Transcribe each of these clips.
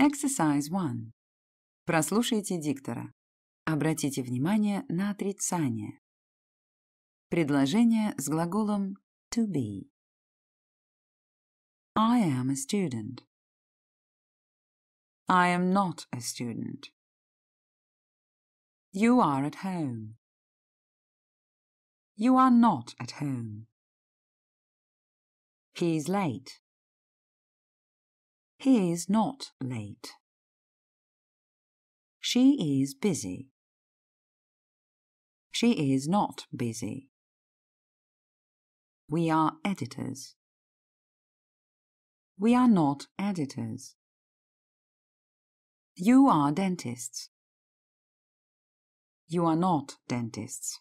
Exercise 1. Прослушайте диктора. Обратите внимание на отрицание. Предложение с глаголом to be. I am a student. I am not a student. You are at home. You are not at home. He is late. He is not late. She is busy. She is not busy. We are editors. We are not editors. You are dentists. You are not dentists.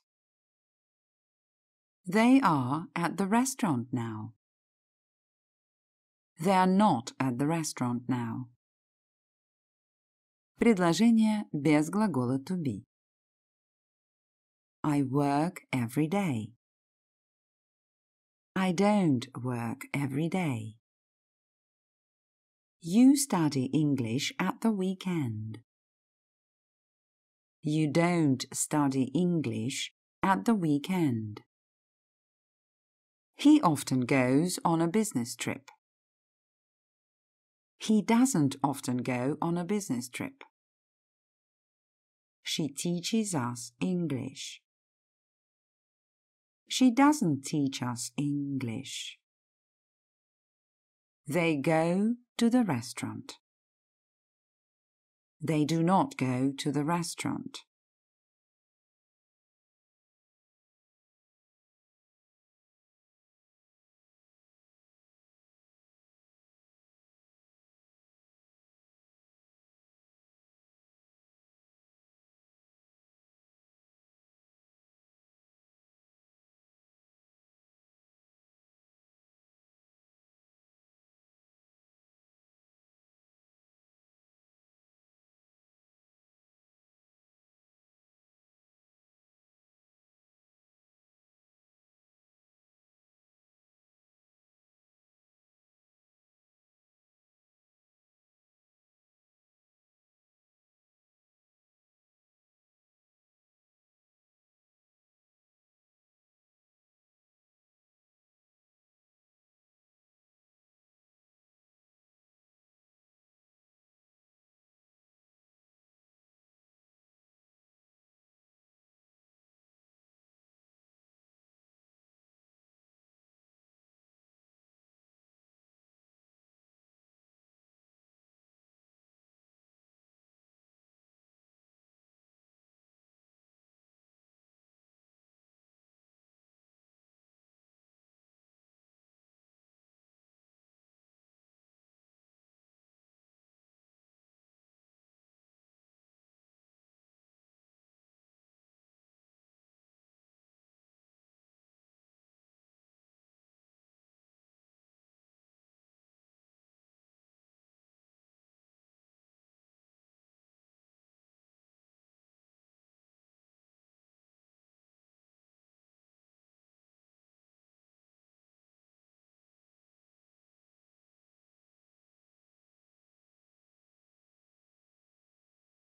They are at the restaurant now. They are not at the restaurant now. Предложение без глагола to be. I work every day. I don't work every day. You study English at the weekend. You don't study English at the weekend. He often goes on a business trip. He doesn't often go on a business trip. She teaches us English. She doesn't teach us English. They go to the restaurant. They do not go to the restaurant.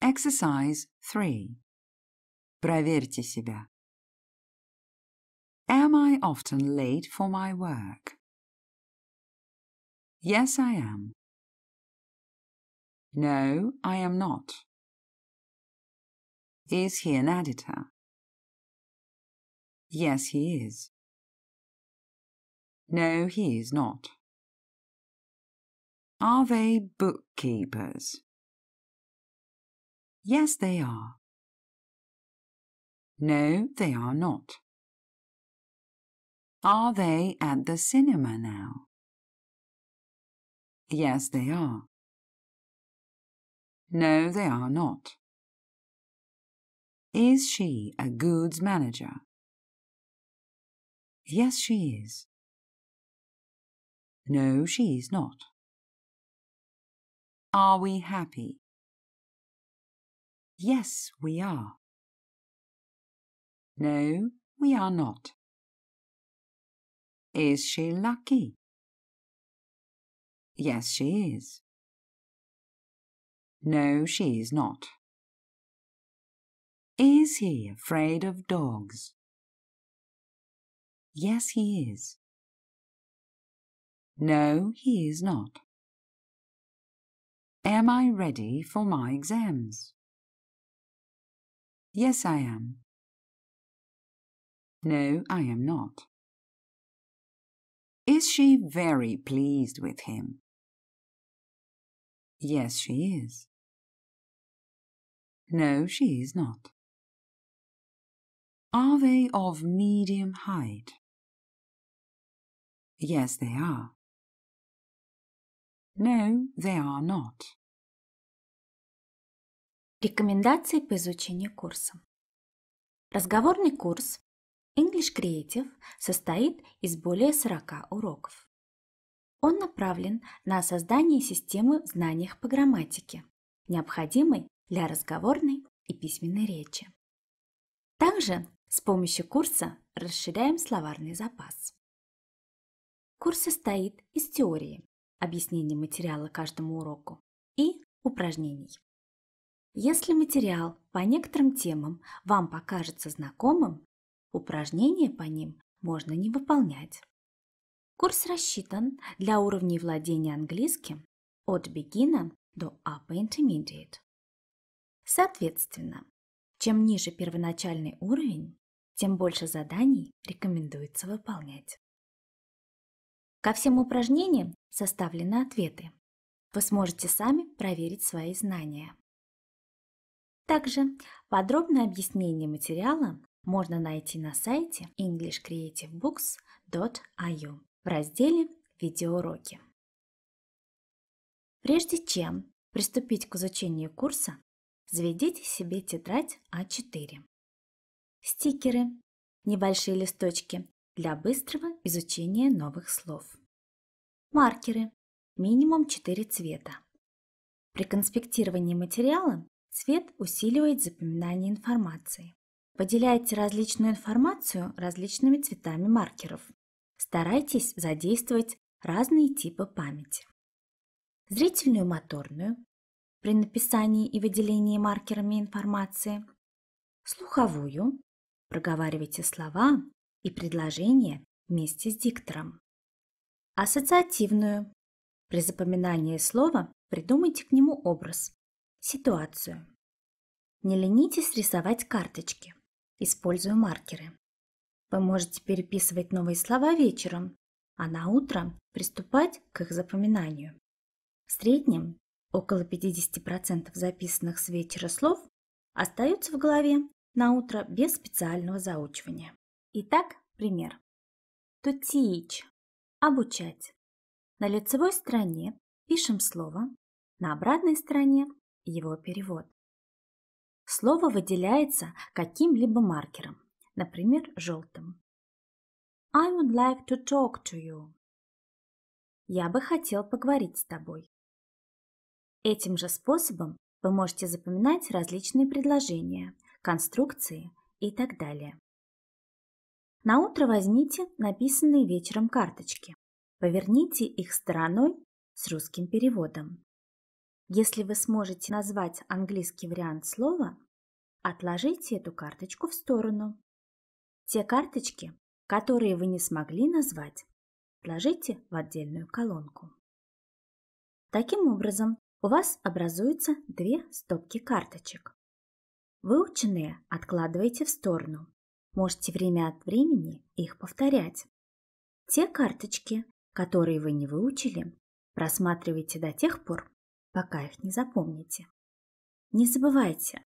Exercise 3. Проверьте себя. Am I often late for my work? Yes, I am. No, I am not. Is he an editor? Yes, he is. No, he is not. Are they bookkeepers? Yes, they are. No, they are not. Are they at the cinema now? Yes, they are. No, they are not. Is she a goods manager? Yes, she is. No, she is not. Are we happy? Yes, we are. No, we are not. Is she lucky? Yes, she is. No, she is not. Is he afraid of dogs? Yes, he is. No, he is not. Am I ready for my exams? Yes, I am. No, I am not. Is she very pleased with him? Yes, she is. No, she is not. Are they of medium height? Yes, they are. No, they are not. Рекомендации по изучению курса. Разговорный курс English Creative состоит из более 40 уроков. Он направлен на создание системы в знаниях по грамматике, необходимой для разговорной и письменной речи. Также с помощью курса расширяем словарный запас. Курс состоит из теории, объяснения материала каждому уроку и упражнений. Если материал по некоторым темам вам покажется знакомым, упражнения по ним можно не выполнять. Курс рассчитан для уровней владения английским от бегина до upper intermediate. Соответственно, чем ниже первоначальный уровень, тем больше заданий рекомендуется выполнять. Ко всем упражнениям составлены ответы. Вы сможете сами проверить свои знания. Также подробное объяснение материала можно найти на сайте englishcreativebooks.io в разделе «Видеоуроки». Прежде чем приступить к изучению курса, заведите себе тетрадь А4. Стикеры, небольшие листочки для быстрого изучения новых слов. Маркеры, минимум 4 цвета. При конспектировании материала Цвет усиливает запоминание информации. Поделяйте различную информацию различными цветами маркеров. Старайтесь задействовать разные типы памяти. Зрительную моторную при написании и выделении маркерами информации. Слуховую проговаривайте слова и предложения вместе с диктором. Ассоциативную при запоминании слова придумайте к нему образ Ситуацию. Не ленитесь рисовать карточки. Используя маркеры. Вы можете переписывать новые слова вечером, а на утро приступать к их запоминанию. В среднем около 50% записанных с вечера слов остаются в голове на утро без специального заучивания. Итак, пример. To teach – обучать. На лицевой стороне пишем слово, на обратной стороне его перевод. Слово выделяется каким-либо маркером, например, желтым. I would like to talk to you. Я бы хотел поговорить с тобой. Этим же способом вы можете запоминать различные предложения, конструкции и так далее. На утро возьмите написанные вечером карточки. Поверните их стороной с русским переводом. Если вы сможете назвать английский вариант слова, отложите эту карточку в сторону. Те карточки, которые вы не смогли назвать, отложите в отдельную колонку. Таким образом, у вас образуются две стопки карточек. Выученные откладывайте в сторону. Можете время от времени их повторять. Те карточки, которые вы не выучили, просматривайте до тех пор, пока их не запомните. Не забывайте,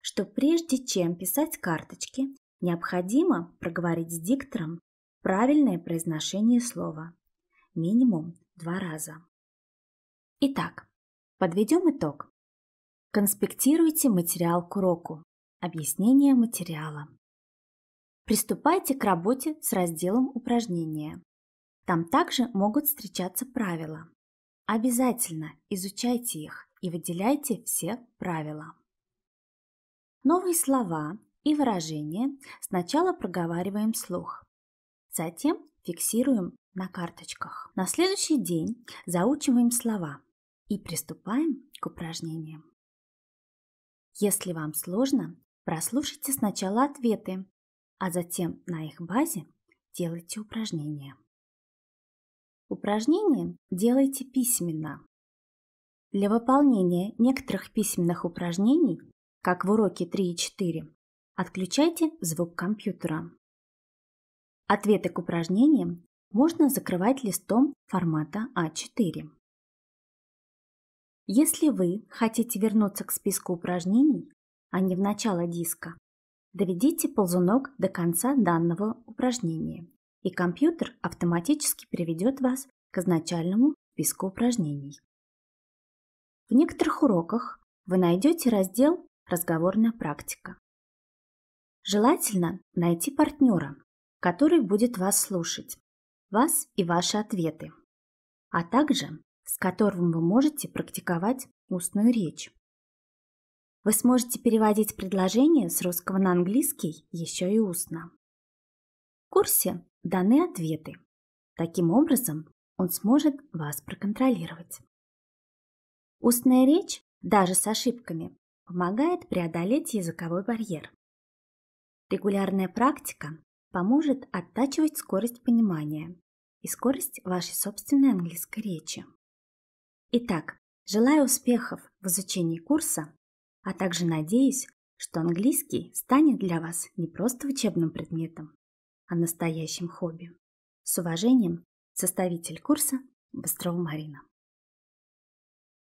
что прежде чем писать карточки, необходимо проговорить с диктором правильное произношение слова минимум два раза. Итак, подведем итог. Конспектируйте материал к уроку. Объяснение материала. Приступайте к работе с разделом упражнения. Там также могут встречаться правила. Обязательно изучайте их и выделяйте все правила. Новые слова и выражения сначала проговариваем вслух, затем фиксируем на карточках. На следующий день заучиваем слова и приступаем к упражнениям. Если вам сложно, прослушайте сначала ответы, а затем на их базе делайте упражнения. Упражнения делайте письменно. Для выполнения некоторых письменных упражнений, как в уроке 3 и 4, отключайте звук компьютера. Ответы к упражнениям можно закрывать листом формата А4. Если вы хотите вернуться к списку упражнений, а не в начало диска, доведите ползунок до конца данного упражнения и компьютер автоматически приведет вас к изначальному списку упражнений. В некоторых уроках вы найдете раздел «Разговорная практика». Желательно найти партнера, который будет вас слушать, вас и ваши ответы, а также с которым вы можете практиковать устную речь. Вы сможете переводить предложения с русского на английский еще и устно. В курсе даны ответы. Таким образом, он сможет вас проконтролировать. Устная речь, даже с ошибками, помогает преодолеть языковой барьер. Регулярная практика поможет оттачивать скорость понимания и скорость вашей собственной английской речи. Итак, желаю успехов в изучении курса, а также надеюсь, что английский станет для вас не просто учебным предметом, о настоящем хобби. С уважением, составитель курса Быстрова Марина.